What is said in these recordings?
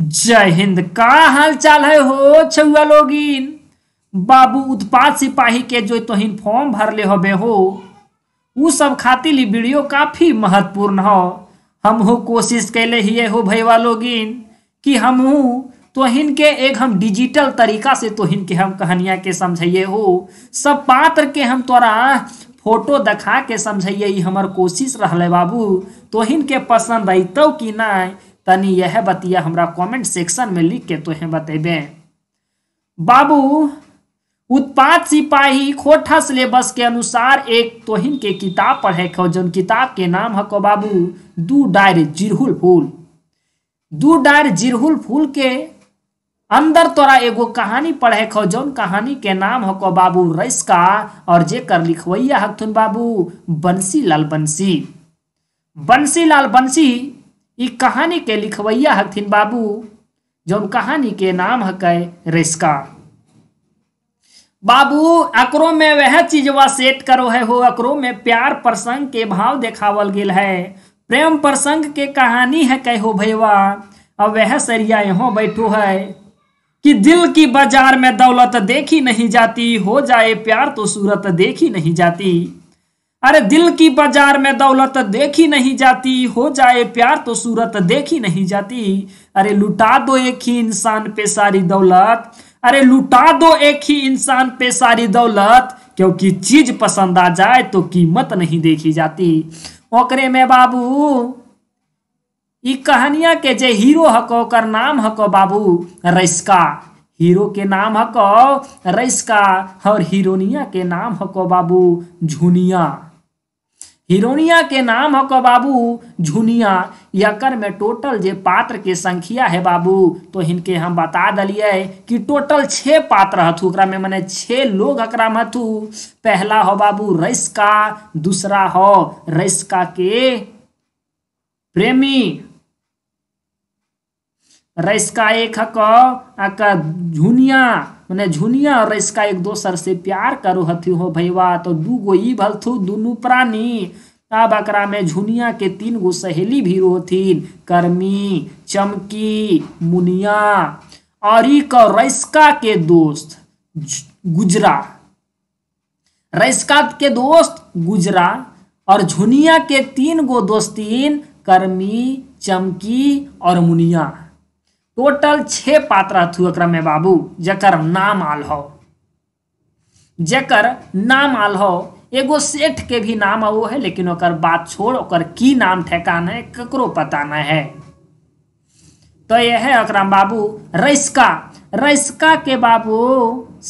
जय हिंद का हाल चाल है हो छुआ लोग बाबू उत्पाद सिपाही के जो तोहिन फॉर्म भर होबे हो उ सब खातिर वीडियो काफी महत्वपूर्ण हो हम हो कोशिश कैले हिए हो भैया लोग कि हम तोहिन के एक हम डिजिटल तरीका से तोहिन के हम कहानियाँ के समझाइए हो सब पात्र के हम तोरा फोटो दिखा के समझाइए हमार कोशिश रहले बाबू तोहिन के पसंद अतौ कि नहीं तनि यह बतिया हमरा कमेंट सेक्शन में लिख के तोहे बतेबे बाबू उत्पाद सिपाही खोठा सिलेबस के अनुसार एक तोहिन के किताब पढ़े खो जौन किताब के नाम हको बाबू दू डायर जिरहुल फूल दू डायर जिरहुल फूल के अंदर तोरा एगो कहानी पढ़े खो जौन कहानी के नाम हको बाबू रईस का और जेकर लिखवैया हथुन बाबू बंसी लाल बंसी बंसी लाल बंसी इस कहानी के लिखवैया हथिन बाबू जो कहानी के नाम हकै रिस्का बाबू अकरो में वह चीजवा सेट करो है हो अकरो में प्यार प्रसंग के भाव देखावल गेल है प्रेम प्रसंग के कहानी है हो भैया अब वह सरिया यहाँ बैठो है कि दिल की बाजार में दौलत देखी नहीं जाती हो जाए प्यार तो सूरत देखी नहीं जाती अरे दिल की बाजार में दौलत देखी नहीं जाती हो जाए प्यार तो सूरत देखी नहीं जाती अरे लुटा दो एक ही इंसान पे सारी दौलत अरे लुटा दो एक ही इंसान पे सारी दौलत क्योंकि चीज पसंद आ जाए तो कीमत नहीं देखी जाती ओकरे में बाबू ये कहानिया के जे हीरो हको कर नाम हको बाबू रैसका हीरो के नाम हको रईसका और हीरोनिया के नाम हको बाबू झुनिया हिरोनिया के नाम हको बाबू झुनिया यकर में टोटल जे पात्र के संख्या है बाबू तो इनके हम बता दलिए कि टोटल छः पात्र हथु में मने छ लोग अकरा में हथु पहला हो बाबू का दूसरा हो का के प्रेमी रईसका एक हक आका झुनिया मैंने झुनिया और रईसका एक दोसर से प्यार करो हथी हो भैया तो दू गो ई भलथु दूनू प्राणी तब अकरा में झुनिया के तीन गो सहेली भी रोथीन कर्मी चमकी मुनिया और ई रईसका के दोस्त गुजरा रईसका के दोस्त गुजरा और झुनिया के तीन गो दोस्तीन कर्मी चमकी और मुनिया टोटल छह पात्र हथु एक में बाबू जकर नाम आल हो जकर नाम आल हो एगो सेठ के भी नाम वो है लेकिन ओकर बात छोड़ ओकर की नाम ठेकान है ककरो पता न है तो यह है अकराम बाबू रैसका रैसका के बाबू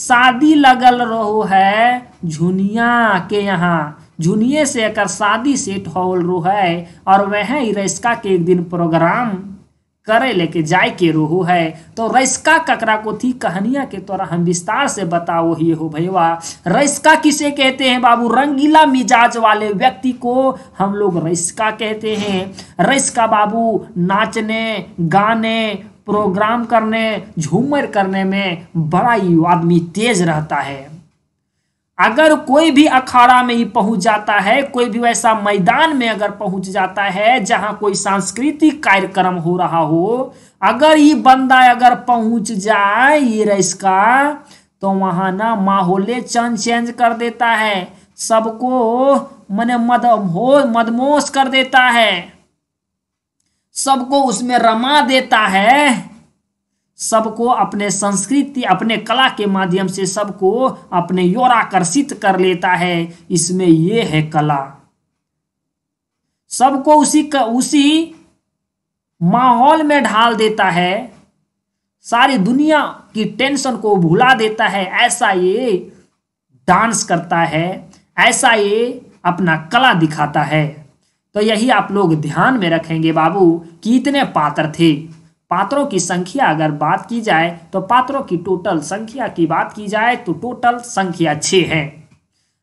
शादी लगल रहो है झुनिया के यहाँ झुनिये से एक शादी सेट होल रो है और वह रैसका के एक दिन प्रोग्राम करे लेके जाए के रोहू है तो रैसका ककरा को थी कहानिया के तोरा हम विस्तार से बताओ ही हो भैया रैसका किसे कहते हैं बाबू रंगीला मिजाज वाले व्यक्ति को हम लोग रैसका कहते हैं रैसका बाबू नाचने गाने प्रोग्राम करने झूमर करने में बड़ा ही आदमी तेज रहता है अगर कोई भी अखाड़ा में ही पहुंच जाता है कोई भी वैसा मैदान में अगर पहुंच जाता है जहां कोई सांस्कृतिक कार्यक्रम हो रहा हो अगर ये बंदा अगर पहुंच जाए ये रेस का तो वहां ना माहौले चंद चेंज कर देता है सबको मन हो मदमोश कर देता है सबको उसमें रमा देता है सबको अपने संस्कृति अपने कला के माध्यम से सबको अपने ओर आकर्षित कर लेता है इसमें ये है कला सबको उसी क, उसी माहौल में ढाल देता है सारी दुनिया की टेंशन को भुला देता है ऐसा ये डांस करता है ऐसा ये अपना कला दिखाता है तो यही आप लोग ध्यान में रखेंगे बाबू कि इतने पात्र थे पात्रों की संख्या अगर बात की जाए तो पात्रों की टोटल संख्या की बात की जाए तो टोटल संख्या छः है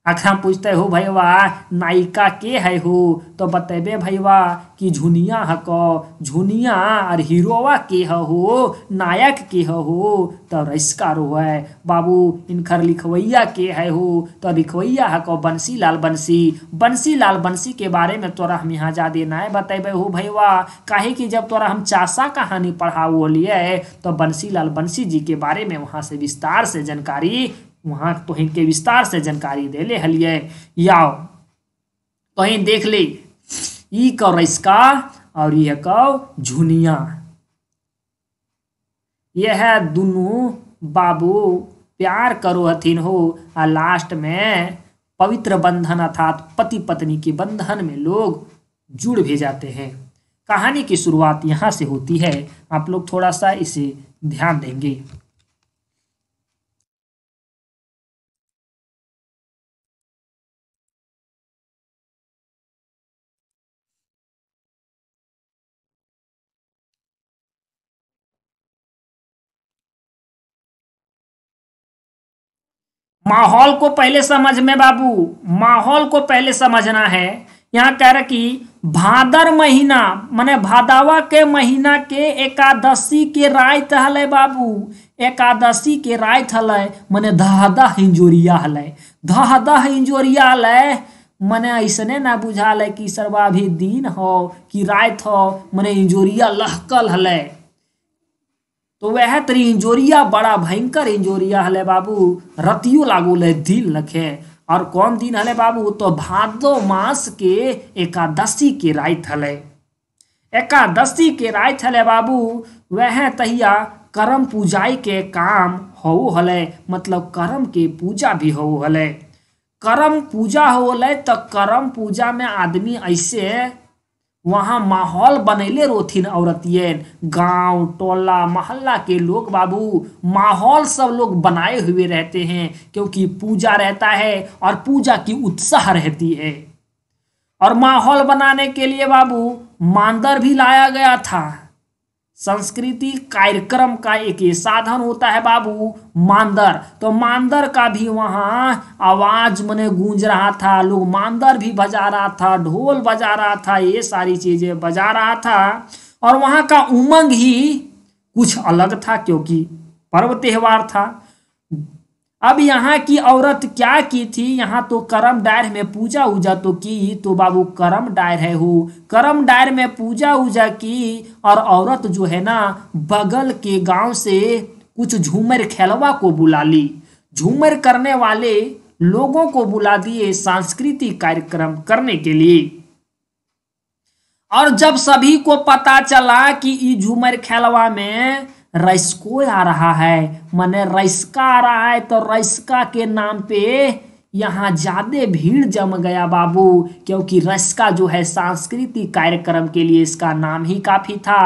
अखरा पूछते हो भैया नायिका के है हो तो बतेबे भैया कि झुनिया हको झुनिया और हीरोवा के हो नायक के हो तो रसका रो है बाबू इनखर लिखवैया के है हो तो लिखवैया हको बंसी लाल बंसी बंसी लाल बंसी के बारे में तोरा हम यहाँ जा देना है बतेबे हो भैया काहे कि जब तोरा हम चाशा कहानी पढ़ाओ लिए तो बंसी लाल बंसी जी के बारे में वहाँ से विस्तार से जानकारी वहाँ तोहें के विस्तार से जानकारी देले हलिए याओ तोहें देख ले ई कौ और यह कौ झुनिया यह दोनों बाबू प्यार करो हथिन हो आ लास्ट में पवित्र बंधन अर्थात पति पत्नी के बंधन में लोग जुड़ भी जाते हैं कहानी की शुरुआत यहाँ से होती है आप लोग थोड़ा सा इसे ध्यान देंगे माहौल को पहले समझ में बाबू माहौल को पहले समझना है यहाँ कह रहा कि भादर महीना माने भादावा के महीना के एकादशी के रात हल बाबू एकादशी के रात हल माने दहदा इंजोरिया हल दहदा इंजोरिया हल मने ऐसने ना बुझाल कि सर्वाभि दिन हो कि रात हो मने इंजोरिया लहकल हल तो वह तरी इंजोरिया बड़ा भयंकर इंजोरिया हले बाबू रतियो लागू ले दिन लखे और कौन दिन हले बाबू तो भादो मास के एकादशी के रात हले एकादशी के रात हले बाबू वह तहिया करम पूजाई के काम हो हले मतलब करम के पूजा भी हो हले करम पूजा हो ले तो करम पूजा में आदमी ऐसे वहाँ माहौल बनैले रोथिन औरतियन गांव टोला मोहल्ला के लोग बाबू माहौल सब लोग बनाए हुए रहते हैं क्योंकि पूजा रहता है और पूजा की उत्साह रहती है और माहौल बनाने के लिए बाबू मांदर भी लाया गया था संस्कृति कार्यक्रम का एक साधन होता है बाबू मांदर तो मांदर का भी वहाँ आवाज मने गूंज रहा था लोग मांदर भी बजा रहा था ढोल बजा रहा था ये सारी चीजें बजा रहा था और वहाँ का उमंग ही कुछ अलग था क्योंकि पर्व त्योहार था अब यहाँ की औरत क्या की थी यहाँ तो करम डायर में पूजा उजा तो की तो बाबू करम डायर है हो करम डायर में पूजा उजा की और औरत जो है ना बगल के गांव से कुछ झूमर खेलवा को बुला ली झूमर करने वाले लोगों को बुला दिए सांस्कृतिक कार्यक्रम करने के लिए और जब सभी को पता चला कि ई झूमर खेलवा में रैस्को आ रहा है माने रैस्का आ रहा है तो रैस्का के नाम पे यहाँ ज़्यादा भीड़ जम गया बाबू क्योंकि रस्का जो है सांस्कृतिक कार्यक्रम के लिए इसका नाम ही काफ़ी था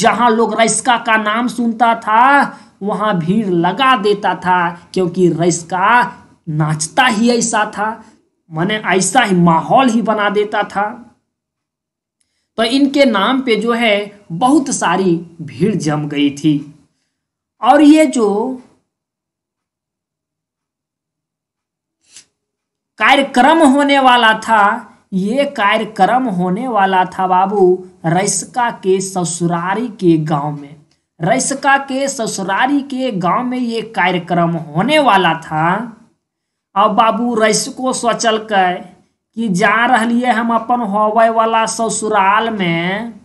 जहाँ लोग रस्का का नाम सुनता था वहाँ भीड़ लगा देता था क्योंकि रस्का नाचता ही ऐसा था मैंने ऐसा ही माहौल ही बना देता था तो इनके नाम पे जो है बहुत सारी भीड़ जम गई थी और ये जो कार्यक्रम होने वाला था ये कार्यक्रम होने वाला था बाबू रैसका के ससुरारी के गांव में रैसका के ससुरारी के गांव में ये कार्यक्रम होने वाला था अब बाबू रैसको सोचल कि जा रही हम अपन होवे वाला ससुराल में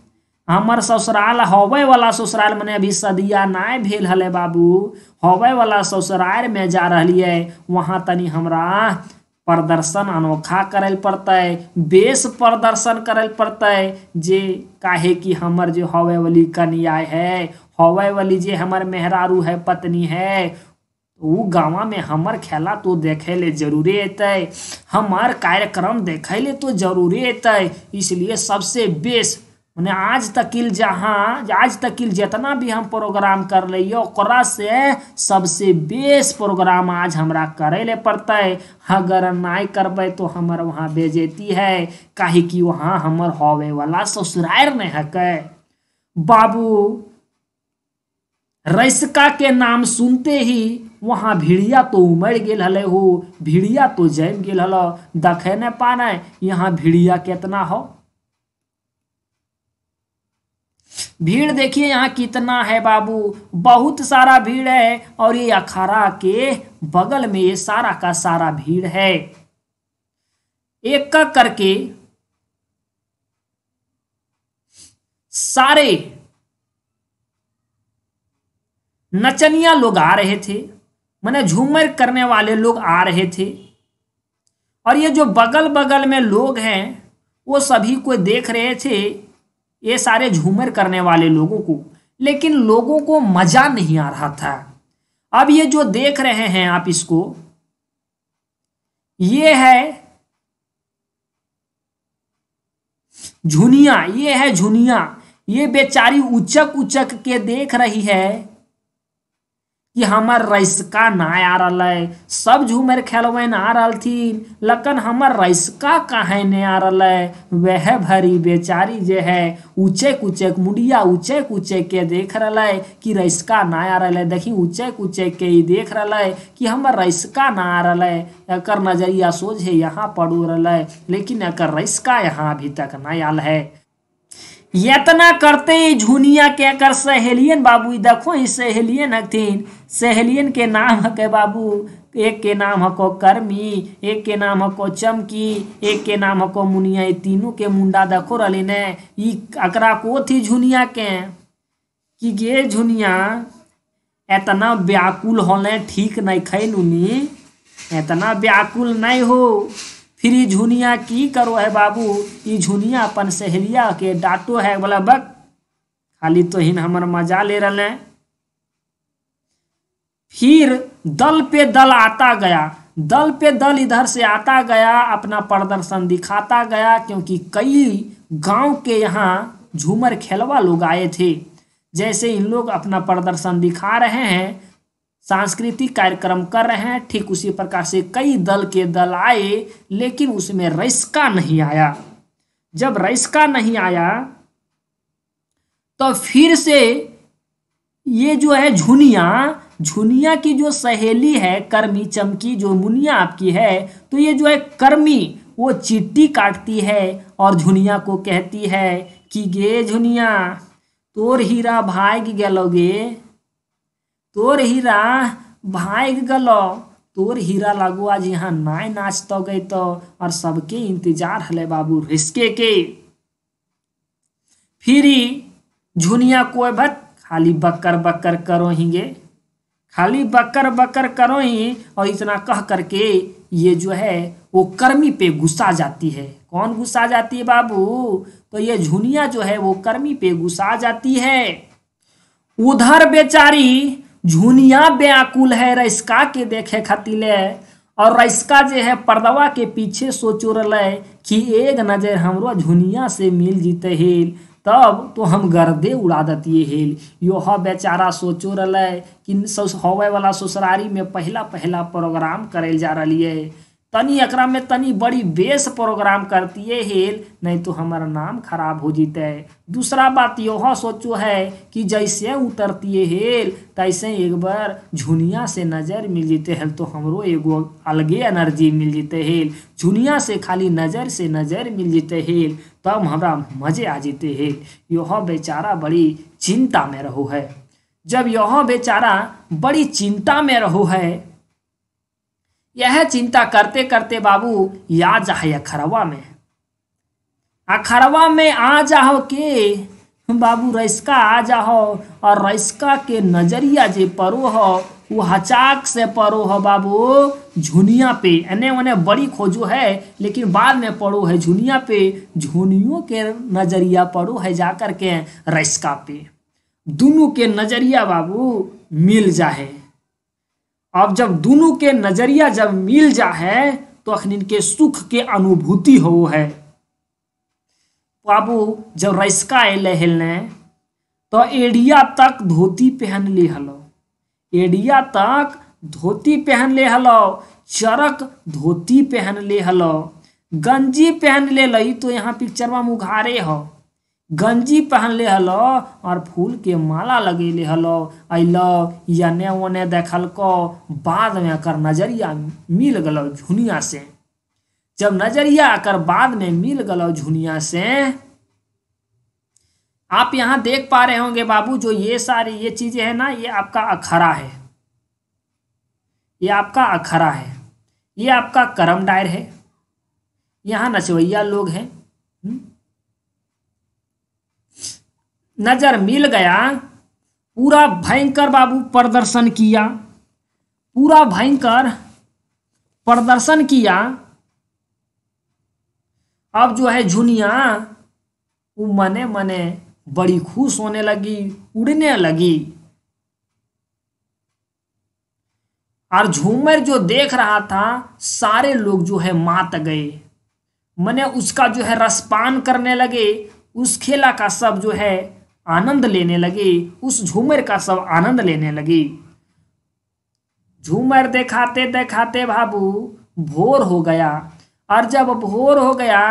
हमार ससुराल होबे वाला ससुराल मने अभी सदिया नाय भेल हल बाबू होबे वाला ससुराल में जा रही वहाँ तनी हमरा प्रदर्शन अनोखा करे है बेस प्रदर्शन करे है जे काहे कि हमर जो हवे वाली कनिया है हवे वाली जे हमर मेहरारू है पत्नी है उ गाँव में हमर खेला तो देखे ले जरूरी अतै हमार कार्यक्रम देखे ले तो जरूरी अतै इसलिए सबसे बेस्ट मैंने आज तक जहाँ आज तक जितना भी हम प्रोग्राम कर लियो ओकरा से सबसे बेस प्रोग्राम आज हमरा करे ले पड़ता तो है अगर नहीं करब तो हमारे वहाँ बेजती है कहे कि वहाँ हमार होवे वाला ससुरार नहीं हक बाबू रसिका के नाम सुनते ही वहाँ भिड़िया तो उमड़ गेल हल तो हो भिड़िया तो जम गल हल देखे नहीं पाना यहाँ भिड़िया कितना हो भीड़ देखिए यहाँ कितना है बाबू बहुत सारा भीड़ है और ये अखाड़ा के बगल में ये सारा का सारा भीड़ है एक का करके सारे नचनिया लोग आ रहे थे मैंने झूमर करने वाले लोग आ रहे थे और ये जो बगल बगल में लोग हैं वो सभी को देख रहे थे ये सारे झूमर करने वाले लोगों को लेकिन लोगों को मजा नहीं आ रहा था अब ये जो देख रहे हैं आप इसको ये है झुनिया ये है झुनिया ये बेचारी उचक उचक के देख रही है कि हमार रसिका ना आ रहा है सब झूमर खेलवैन आ रहा थी लकन हमार रसिका काहे नहीं आ रहा है वह भरी बेचारी जे है ऊँचे कुचेक मुंडिया ऊँचे कुचे के देख रहा है कि रसिका ना आ रहा है देखी ऊँचे कुचे के ही देख रहा है कि हमार रसिका ना आ रहा है एक नजरिया सोझे यहाँ पड़ू रहा है लेकिन एक रसिका यहाँ अभी तक ना आल है यतना करते झुनिया के कर सहेलियन बाबू देखो ये सहेलियन हथिन सहेलियन के नाम हके बाबू एक के नाम हको कर्मी एक के नाम हको चमकी एक के नाम हको मुनिया तीनों के मुंडा देखो रही ने अकरा को थी झुनिया के कि ये झुनिया इतना व्याकुल होने ठीक नहीं खैलुनी इतना व्याकुल नहीं हो फिर ये झुनिया की करो है बाबू ये झुनिया अपन सहेलिया के डाटो है बोला बक खाली तो हिन हमर मजा ले रहे फिर दल पे दल आता गया दल पे दल इधर से आता गया अपना प्रदर्शन दिखाता गया क्योंकि कई गांव के यहाँ झूमर खेलवा लोग आए थे जैसे इन लोग अपना प्रदर्शन दिखा रहे हैं सांस्कृतिक कार्यक्रम कर रहे हैं ठीक उसी प्रकार से कई दल के दल आए लेकिन उसमें रईसका नहीं आया जब रईसका नहीं आया तो फिर से ये जो है झुनिया झुनिया की जो सहेली है कर्मी चमकी जो मुनिया आपकी है तो ये जो है कर्मी वो चिट्टी काटती है और झुनिया को कहती है कि गे झुनिया तोर हीरा भाग गलोगे तोर हीरा भाग गल तोर हीरा लगो आज यहाँ नाय नाच तो गए तो और सबके इंतजार हले बाबू रिस्के के फिर झुनिया कोई भट खाली बकर बकर करो हीगे खाली बकर बकर करो ही और इतना कह करके ये जो है वो कर्मी पे गुस्सा जाती है कौन गुस्सा जाती है बाबू तो ये झुनिया जो है वो कर्मी पे गुस्सा जाती है उधर बेचारी झुनिया व्याकुल है रैसका के देखे खातिर और रैसका जे है पर्दवा के पीछे सोचो रल कि एक नजर हमरो झुनिया से मिल जीते हेल तब तो हम गर्दे उड़ा दतिए हेल योह बेचारा सोचो रल कि हवे वाला ससुरारी में पहला पहला प्रोग्राम करल जा रही है तनी अकराम में तनी बड़ी बेस प्रोग्राम करती है हेल नहीं तो हमारा नाम खराब हो जीते है दूसरा बात यह सोचो है कि जैसे उतरती है हेल तैसे एक बार झुनिया से नज़र मिल जीते हेल तो हमरो एगो अलगे एनर्जी मिल जीते हेल झुनिया से खाली नज़र से नज़र मिल जीते हेल तब हमारा मजे आ जीते हेल यह बेचारा बड़ी चिंता में रहो है जब यह बेचारा बड़ी चिंता में रहो है यह चिंता करते करते बाबू या जाह अखरवा में अखरवा में आ जाओ के बाबू रईसका आ जाओ और रईसका के नजरिया जे परो हो वो हचाक से परो हो बाबू झुनिया पे एने उन्हें बड़ी खोजो है लेकिन बाद में पड़ो है झुनिया पे झुनियों के नजरिया पड़ो है जाकर के रईसका पे दोनों के नजरिया बाबू मिल जाए अब जब दोनों के नजरिया जब मिल जा है तो अखन इनके सुख के अनुभूति हो है बाबू जब रसका एल हिलने तो एडिया तक धोती पहन ले हलो एडिया तक धोती पहन ले हलो चरक धोती पहन ले हलो गंजी पहन ले लई तो यहाँ पिक्चर में मुघारे हो गंजी पहन ले हलो और फूल के माला ले हलो अलो यने ओने देखलको बाद में अकर नजरिया मिल गलो झुनिया से जब नजरिया अकर बाद में मिल गलो झुनिया से आप यहाँ देख पा रहे होंगे बाबू जो ये सारी ये चीज़ें हैं ना ये आपका अखरा है ये आपका अखरा है ये आपका करम डायर है यहाँ नचवैया लोग हैं हम्म? नजर मिल गया पूरा भयंकर बाबू प्रदर्शन किया पूरा भयंकर प्रदर्शन किया अब जो है झुनिया वो मने मने बड़ी खुश होने लगी उड़ने लगी और झूमर जो देख रहा था सारे लोग जो है मात गए मने उसका जो है रसपान करने लगे उस खेला का सब जो है आनंद लेने लगी उस झूमर का सब आनंद लेने लगी झूमर देखाते देखाते बाबू भोर हो गया और जब भोर हो गया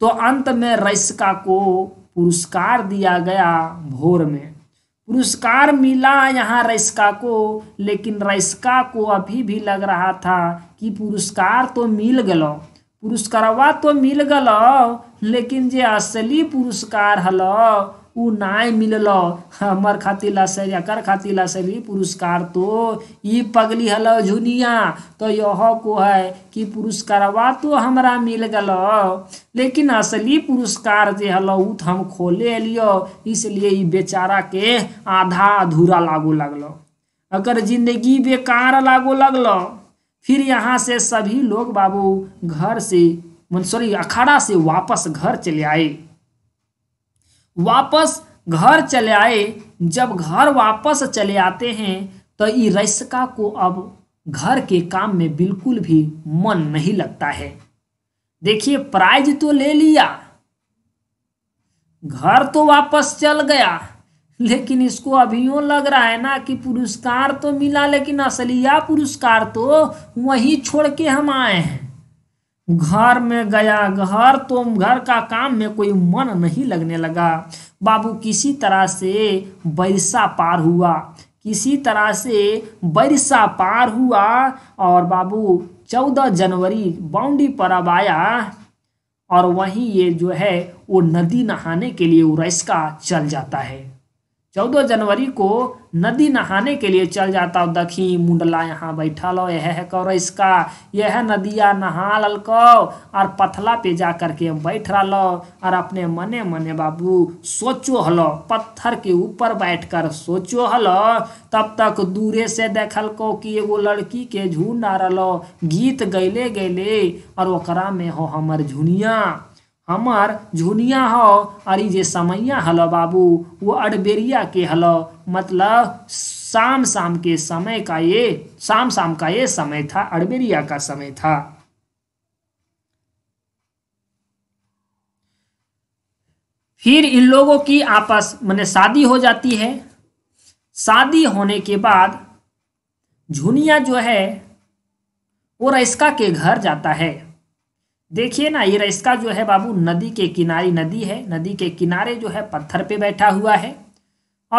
तो अंत में रसिका को पुरस्कार दिया गया भोर में पुरस्कार मिला यहाँ रसिका को लेकिन रसिका को अभी भी लग रहा था कि पुरस्कार तो मिल गलो पुरस्कारवा तो मिल गलो लेकिन जे असली पुरस्कार हलो उ नाय मिलल हमार खातिर लाशर अकर खातिर लाशर पुरस्कार तो ये पगली हल झुनिया तो यह को है कि पुरस्कारवा तो हमरा मिल गल लेकिन असली पुरस्कार जो हल उ हम खोले लियो इसलिए बेचारा के आधा अधूरा लागू लगल अगर जिंदगी बेकार लागू लगल फिर यहाँ से सभी लोग बाबू घर से सॉरी अखाड़ा से वापस घर चले आए वापस घर चले आए जब घर वापस चले आते हैं तो ई रसका को अब घर के काम में बिल्कुल भी मन नहीं लगता है देखिए प्राइज तो ले लिया घर तो वापस चल गया लेकिन इसको अभी यूँ लग रहा है ना कि पुरस्कार तो मिला लेकिन असलिया पुरस्कार तो वहीं छोड़ के हम आए हैं घर में गया घर तो घर का काम में कोई मन नहीं लगने लगा बाबू किसी तरह से बरसा पार हुआ किसी तरह से बरसा पार हुआ और बाबू चौदह जनवरी बाउंड्री पर अब आया और वहीं ये जो है वो नदी नहाने के लिए उरसका चल जाता है चौदह जनवरी को नदी नहाने के लिए चल जाता दखी मुंडला यहाँ बैठल हो यह कर इसका यह नदिया नहा ललको और पथला पे जा करके बैठ रहा और अपने मने मने बाबू सोचो हलो पत्थर के ऊपर बैठकर सोचो हलो तब तक दूरे से देखल को कि एगो लड़की के झुंड आ रहा गीत गैले गैले और वकरा में हो हमर झुनिया हमार झुनिया हो अरे जे समैया हलो बाबू वो अड़बेरिया के हलो मतलब शाम शाम के समय का ये शाम शाम का ये समय था अड़बेरिया का समय था फिर इन लोगों की आपस मैंने शादी हो जाती है शादी होने के बाद झुनिया जो है वो रईसका के घर जाता है देखिए ना ये इसका जो है बाबू नदी के किनारे नदी है नदी के किनारे जो है पत्थर पे बैठा हुआ है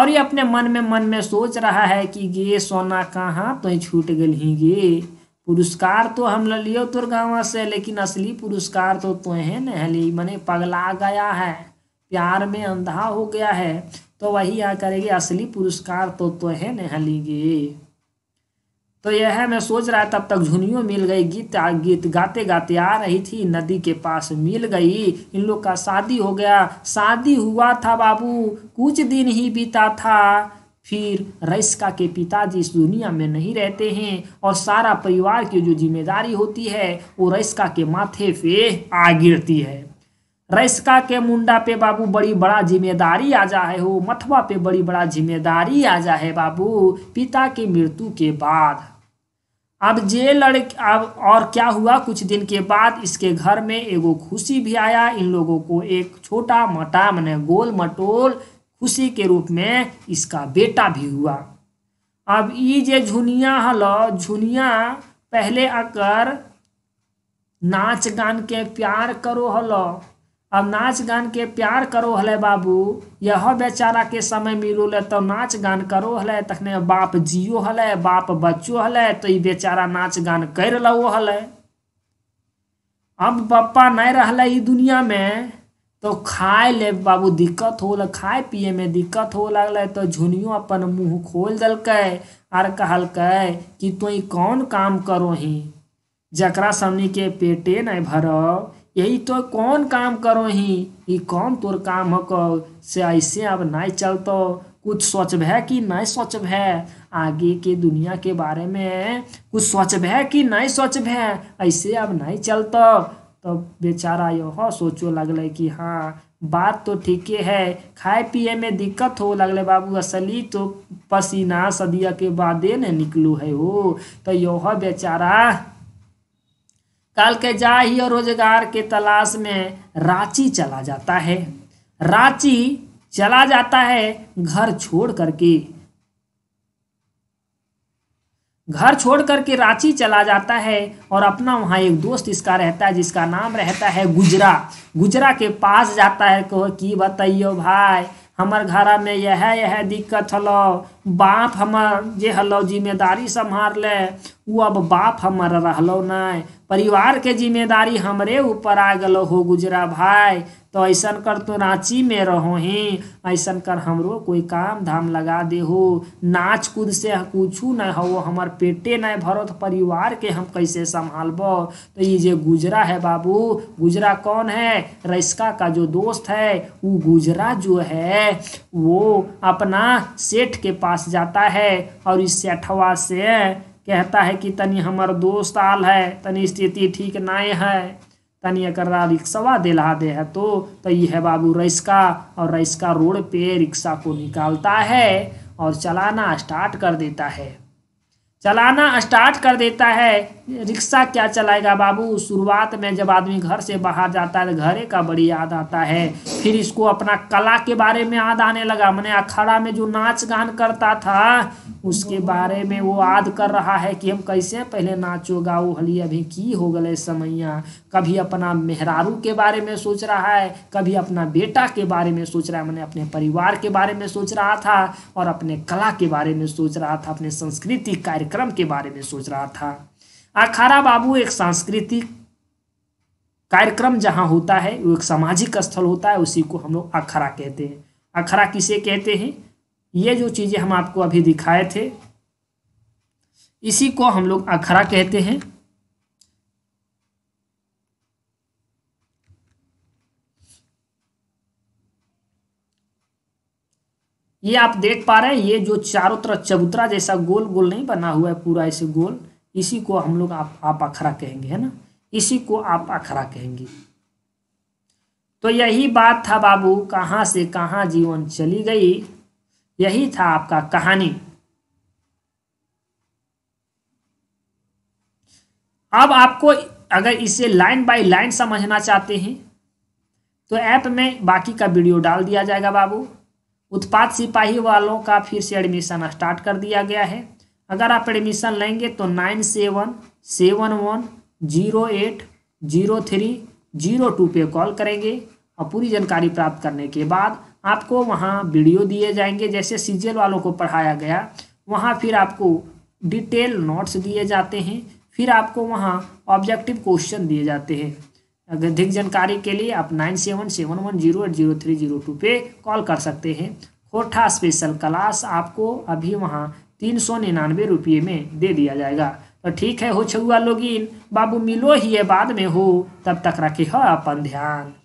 और ये अपने मन में मन में सोच रहा है कि ये सोना कहाँ तो छूट गल ही गे पुरस्कार तो हम लियो तुर गाँव से लेकिन असली पुरस्कार तो तुहें तो नहली मने पगला गया है प्यार में अंधा हो गया है तो वही यहाँ करेगी असली पुरस्कार तो तुहें तो नहली गे तो यह मैं सोच रहा तब तक झुनियो मिल गई गीत गीत गाते गाते आ रही थी नदी के पास मिल गई इन लोग का शादी हो गया शादी हुआ था बाबू कुछ दिन ही बीता था फिर रईसका के पिताजी इस दुनिया में नहीं रहते हैं और सारा परिवार की जो जिम्मेदारी होती है वो रईसका के माथे पे आ गिरती है रईसका के मुंडा पे बाबू बड़ी बड़ा जिम्मेदारी आ जा है हो मथवा पे बड़ी बड़ा जिम्मेदारी आ जा है बाबू पिता की मृत्यु के बाद अब जे लड़के अब और क्या हुआ कुछ दिन के बाद इसके घर में एगो खुशी भी आया इन लोगों को एक छोटा मोटा मैंने गोल मटोल खुशी के रूप में इसका बेटा भी हुआ अब ये झुनिया हलो झुनिया पहले अगर नाच गान के प्यार करो हलो अब नाच गान के प्यार करो हले बाबू यह बेचारा के समय मिलो ले तो नाच गान करो हले तखने बाप जियो हले बाप बच्चो हले तो ये बेचारा नाच गान कर लो हले अब पप्पा नहीं रहले ये दुनिया में तो खाए ले बाबू दिक्कत हो लग खाए पिए में दिक्कत हो लगल तो झुनियो अपन मुंह खोल दलक आर कहलक कि तुई कौन काम करो ही जकरा सामने के पेटे नहीं भरब यही तो कौन काम करो ही ये कौन तोर काम हको से ऐसे अब नहीं चलतो कुछ सोचब है कि नहीं सोचब है आगे के दुनिया के बारे में कुछ सोचब है कि नहीं सोचब है ऐसे अब नहीं चलतो तो बेचारा यह सोचो लगल कि हाँ बात तो ठीके है खाए पिए में दिक्कत हो लगले बाबू असली तो पसीना सदिया के बादे निकलू है हो तो यह बेचारा काल के जा ही और रोजगार के तलाश में रांची चला जाता है रांची चला जाता है घर छोड़ करके घर छोड़ करके रांची चला जाता है और अपना वहाँ एक दोस्त इसका रहता है जिसका नाम रहता है गुजरा गुजरा के पास जाता है कहो कि बताइयो भाई हमार घर में यह यह दिक्कत हलो बाप हमार जे हलो जिम्मेदारी संभाल ले वो अब बाप हमार रहलो नहीं परिवार के जिम्मेदारी हमरे ऊपर आ गल हो गुजरा भाई तो ऐसा कर तो रांची में रहो ही ऐसा कर हमरो कोई काम धाम लगा दे हो नाच कूद से कुछ न हो हमार पेटे न भरो तो परिवार के हम कैसे संभालबो तो ये जो गुजरा है बाबू गुजरा कौन है रईसका का जो दोस्त है वो गुजरा जो है वो अपना सेठ के पास जाता है और इस सेठवा से कहता है कि तनि हमार दोस्त आल है तनि स्थिति ठीक नाय है तनि अगर रिक्शवा दिला दे है तो तई तो है बाबू रईसका और रईसका रोड पे रिक्शा को निकालता है और चलाना स्टार्ट कर देता है चलाना स्टार्ट कर देता है रिक्शा क्या चलाएगा बाबू शुरुआत में जब आदमी घर से बाहर जाता है तो घरे का बड़ी याद आता है फिर इसको अपना कला के बारे में याद आने लगा मैंने अखाड़ा में जो नाच गान करता था उसके बारे में वो याद कर रहा है कि हम कैसे पहले नाचो गाओ हली अभी की हो गए समैया कभी अपना मेहरारू के बारे में सोच रहा है कभी अपना बेटा के बारे में सोच रहा है मैंने अपने परिवार के बारे में सोच रहा था और अपने कला के बारे में सोच रहा था अपने संस्कृति कार्य कार्यक्रम के बारे में सोच रहा था अखाड़ा बाबू एक सांस्कृतिक कार्यक्रम जहाँ होता है वो एक सामाजिक स्थल होता है उसी को हम लोग अखरा कहते हैं अखरा किसे कहते हैं ये जो चीज़ें हम आपको अभी दिखाए थे इसी को हम लोग अखरा कहते हैं ये आप देख पा रहे हैं ये जो चारों तरफ चबूतरा जैसा गोल गोल नहीं बना हुआ है पूरा ऐसे गोल इसी को हम लोग आप आप अखरा कहेंगे है ना इसी को आप अखरा कहेंगे तो यही बात था बाबू कहाँ से कहाँ जीवन चली गई यही था आपका कहानी अब आपको अगर इसे लाइन बाय लाइन समझना चाहते हैं तो ऐप में बाकी का वीडियो डाल दिया जाएगा बाबू उत्पाद सिपाही वालों का फिर से एडमिशन स्टार्ट कर दिया गया है अगर आप एडमिशन लेंगे तो nine seven seven one zero eight zero three zero two पे कॉल करेंगे और पूरी जानकारी प्राप्त करने के बाद आपको वहाँ वीडियो दिए जाएंगे जैसे सीजीएल वालों को पढ़ाया गया वहाँ फिर आपको डिटेल नोट्स दिए जाते हैं फिर आपको वहाँ ऑब्जेक्टिव क्वेश्चन दिए जाते हैं अधिक जानकारी के लिए आप nine seven seven one zero eight zero three zero two पे कॉल कर सकते हैं खोरठा स्पेशल क्लास आपको अभी वहाँ तीन सौ निन्यानवे रुपये में दे दिया जाएगा तो ठीक है हो छुआ लोगिन बाबू मिलो ही है बाद में हो तब तक रखे हो हाँ, अपन ध्यान